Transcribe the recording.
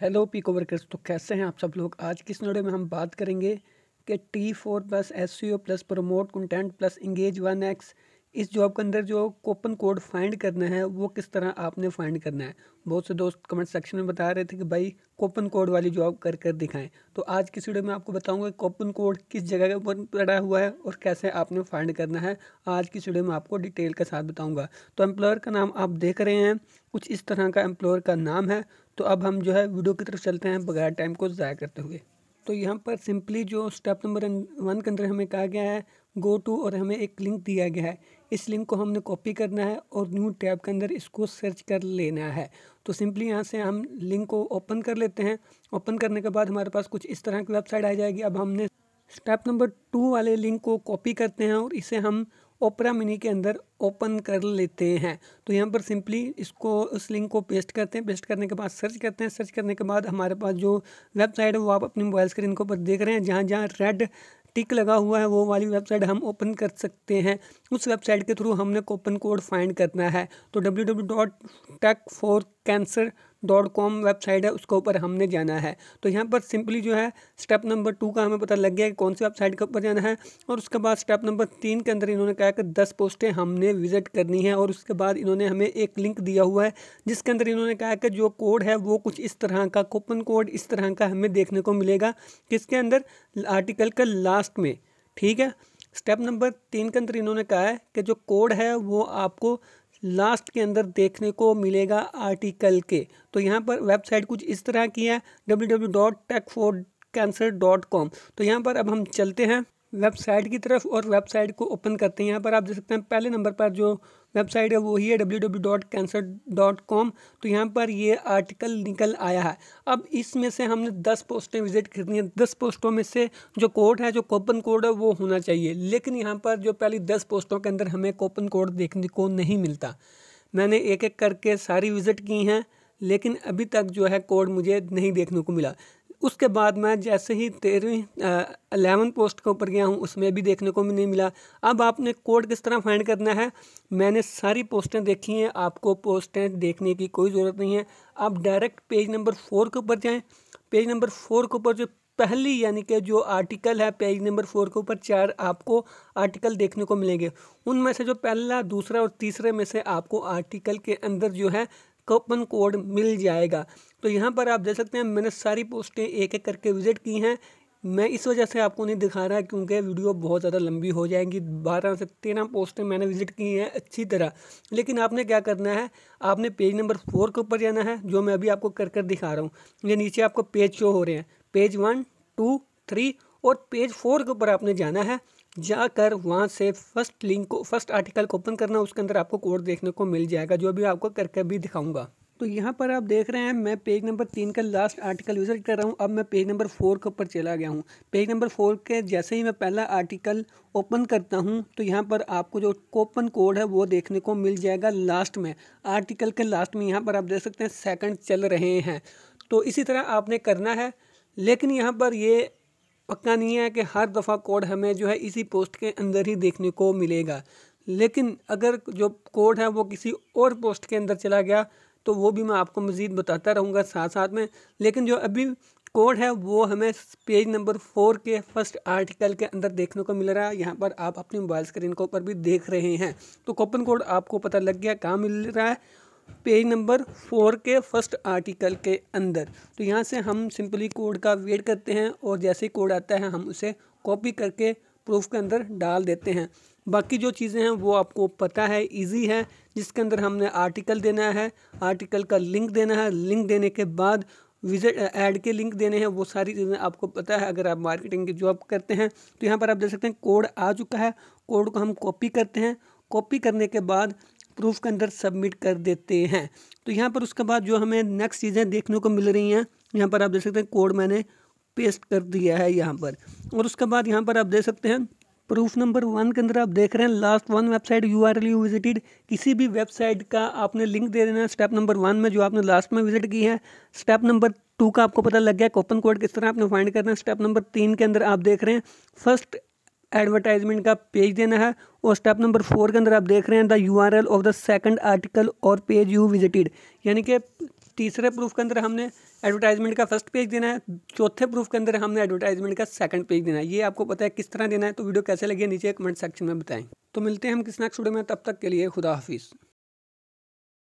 hello pico workers तो कैसे हैं आप सब लोग आज की इस वीडियो में हम बात करेंगे कि T four plus S C O plus promote content plus engage one X इस जॉब के अंदर जो कोपन कोड फाइंड करना है वो किस तरह आपने फाइंड करना है बहुत से दोस्त कमेंट सेक्शन में बता रहे थे कि भाई कोपन कोड वाली जॉब कर कर दिखाएं तो आज की वीडियो में आपको बताऊंगा कोपन कोड किस जगह ऊपर पड़ा हुआ है और कैसे आपने फाइंड करना है आज की वीडियो में आपको डिटेल के साथ बताऊँगा तो एम्प्लॉयर का नाम आप देख रहे हैं कुछ इस तरह का एम्प्लॉयर का नाम है तो अब हम जो है वीडियो की तरफ चलते हैं बगैर टाइम को ज़ाया करते हुए तो यहाँ पर सिंपली जो स्टेप नंबर वन के अंदर हमें कहा गया है गो टू और हमें एक लिंक दिया गया है इस लिंक को हमने कॉपी करना है और न्यू टैब के अंदर इसको सर्च कर लेना है तो सिंपली यहाँ से हम लिंक को ओपन कर लेते हैं ओपन करने के बाद हमारे पास कुछ इस तरह की वेबसाइट आ जाएगी अब हमने स्टेप नंबर टू वाले लिंक को कॉपी करते हैं और इसे हम ओपरा मिनी के अंदर ओपन कर लेते हैं तो यहाँ पर सिंपली इसको उस लिंक को पेस्ट करते हैं पेस्ट करने के बाद सर्च करते हैं सर्च करने के बाद हमारे पास जो वेबसाइट है वो आप अपनी मोबाइल स्क्रीन के ऊपर देख रहे हैं जहाँ जहाँ रेड टिक लगा हुआ है वो वाली वेबसाइट हम ओपन कर सकते हैं उस वेबसाइट के थ्रू हमने कोपन कोड फाइंड करना है तो W W dot tech for cancer dot com website है उसके ऊपर हमने जाना है तो यहाँ पर सिंपली जो है स्टेप नंबर टू का हमें पता लग गया कि कौन सी वेबसाइट के ऊपर जाना है और उसके बाद स्टेप नंबर तीन के अंदर इन्होंने कहा कि दस पोस्टें हमने विजिट करनी है और उसके बाद इन्होंने हमें एक लिंक दिया हुआ है जिसके अंदर इन्होंने कहा कि जो कोड है वो कुछ इस तरह का कूपन कोड इस तरह का हमें देखने को मिलेगा किसके अंदर आर्टिकल का लास्ट में ठीक है स्टेप नंबर तीन के अंदर इन्होंने कहा है कि जो कोड है वो आपको लास्ट के अंदर देखने को मिलेगा आर्टिकल के तो यहाँ पर वेबसाइट कुछ इस तरह की है W W dot tech for cancer dot com तो यहाँ पर अब हम चलते हैं वेबसाइट की तरफ और वेबसाइट को ओपन करते हैं यहाँ पर आप देख सकते हैं पहले नंबर पर जो वेबसाइट है वो ही है W W dot cancer dot com तो यहाँ पर ये आर्टिकल निकल आया है अब इसमें से हमने दस पोस्टें विजिट करनी है दस पोस्टों में से जो कोड है जो कोपन कोड है वो होना चाहिए लेकिन यहाँ पर जो पहली दस पोस्टों के अंदर हमें कोपन कोड देखने को नहीं मिलता मैंने एक एक करके सारी विज़िट की हैं लेकिन अभी तक जो है कोड मुझे नहीं देखने को मिला उसके बाद मैं जैसे ही तेरहवीं अलेवन पोस्ट के ऊपर गया हूँ उसमें भी देखने को भी नहीं मिला अब आपने कोड किस तरह फाइंड करना है मैंने सारी पोस्टें देखी हैं आपको पोस्टें देखने की कोई ज़रूरत नहीं है आप डायरेक्ट पेज नंबर फोर के ऊपर जाएँ पेज नंबर फोर के ऊपर जो पहली यानी कि जो आर्टिकल है पेज नंबर फोर के ऊपर चार आपको आर्टिकल देखने को मिलेंगे उनमें से जो पहला दूसरा और तीसरे में से आपको आर्टिकल के अंदर जो है कूपन कोड मिल जाएगा तो यहाँ पर आप देख सकते हैं मैंने सारी पोस्टें एक एक करके विज़िट की हैं मैं इस वजह से आपको नहीं दिखा रहा क्योंकि वीडियो बहुत ज़्यादा लंबी हो जाएगी बारह से तेरह पोस्टें मैंने विज़िट की हैं अच्छी तरह लेकिन आपने क्या करना है आपने पेज नंबर फोर के ऊपर जाना है जो मैं अभी आपको कर कर दिखा रहा हूँ ये नीचे आपको पेज शो हो रहे हैं पेज वन टू थ्री और पेज फोर के ऊपर आपने जाना है जाकर वहाँ से फर्स्ट लिंक को फर्स्ट आर्टिकल को ओपन करना उसके अंदर आपको कोड देखने को मिल जाएगा जो अभी आपको करके भी दिखाऊंगा तो यहाँ पर आप देख रहे हैं मैं पेज नंबर तीन का लास्ट आर्टिकल विजिट कर रहा हूँ अब मैं पेज नंबर फोर के ऊपर चला गया हूँ पेज नंबर फोर के जैसे ही मैं पहला आर्टिकल ओपन करता हूँ तो यहाँ पर आपको जो कोपन कोड है वो देखने को मिल जाएगा लास्ट में आर्टिकल के लास्ट में यहाँ पर आप देख सकते हैं सेकंड चल रहे हैं तो इसी तरह आपने करना है लेकिन यहाँ पर ये पक्का नहीं है कि हर दफ़ा कोड हमें जो है इसी पोस्ट के अंदर ही देखने को मिलेगा लेकिन अगर जो कोड है वो किसी और पोस्ट के अंदर चला गया तो वो भी मैं आपको मज़ीद बताता रहूँगा साथ साथ में लेकिन जो अभी कोड है वो हमें पेज नंबर फोर के फर्स्ट आर्टिकल के अंदर देखने को मिल रहा है यहाँ पर आप अपनी मोबाइल स्क्रीन के ऊपर भी देख रहे हैं तो कूपन कोड आपको पता लग गया कहाँ मिल रहा है पेज नंबर फोर के फर्स्ट आर्टिकल के अंदर तो यहाँ से हम सिंपली कोड का वेट करते हैं और जैसे कोड आता है हम उसे कॉपी करके प्रूफ के अंदर डाल देते हैं बाकी जो चीज़ें हैं वो आपको पता है इजी है जिसके अंदर हमने आर्टिकल देना है आर्टिकल का लिंक देना है लिंक देने के बाद विजिट ऐड के लिंक देने हैं वो सारी चीज़ें आपको पता है अगर आप मार्केटिंग की जॉब करते हैं तो यहाँ पर आप देख सकते हैं कोड आ चुका है कोड को हम कॉपी करते हैं कॉपी करने के बाद प्रूफ के अंदर सबमिट कर देते हैं तो यहाँ पर उसके बाद जो हमें नेक्स्ट चीज़ें देखने को मिल रही हैं यहाँ पर आप देख सकते हैं कोड मैंने पेस्ट कर दिया है यहाँ पर और उसके बाद यहाँ पर आप देख सकते हैं प्रूफ नंबर वन के अंदर आप देख रहे हैं last one website you are you visited किसी भी वेबसाइट का आपने लिंक दे देना है स्टेप नंबर वन में जो आपने लास्ट में विजिट की है स्टेप नंबर टू का आपको पता लग गया कोपन कोड किस तरह आपने फाइंड करना है स्टेप नंबर तीन के अंदर आप देख रहे हैं फर्स्ट एडवर्टाइजमेंट का पेज देना है और स्टेप नंबर फोर के अंदर आप देख रहे हैं the U R L of the second article और पेज यू विजिटेड यानी कि तीसरे प्रूफ के अंदर हमने एडवर्टाइजमेंट का फर्स्ट पेज देना है चौथे प्रूफ के अंदर हमने एडवर्टाइजमेंट का सेकंड पेज देना है ये आपको पता है किस तरह देना है तो वीडियो कैसे लगे नीचे कमेंट सेक्शन में बताएं तो मिलते हैं हम किस नेक्स्ट वीडियो में तब तक के लिए खुदा हाफिज़